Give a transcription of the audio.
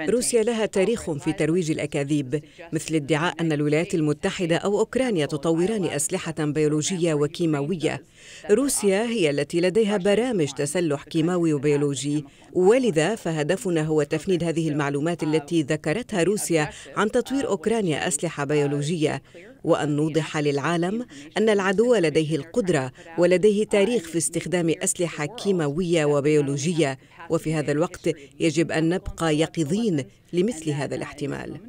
روسيا لها تاريخ في ترويج الاكاذيب مثل ادعاء ان الولايات المتحده او اوكرانيا تطوران اسلحه بيولوجيه وكيماويه روسيا هي التي لديها برامج تسلح كيماوي وبيولوجي ولذا فهدفنا هو تفنيد هذه المعلومات التي uh, ذكرتها روسيا عن تطوير uh, اوكرانيا اسلحه بيولوجيه وأن نوضح للعالم أن العدو لديه القدرة ولديه تاريخ في استخدام أسلحة كيماوية وبيولوجية وفي هذا الوقت يجب أن نبقى يقظين لمثل هذا الاحتمال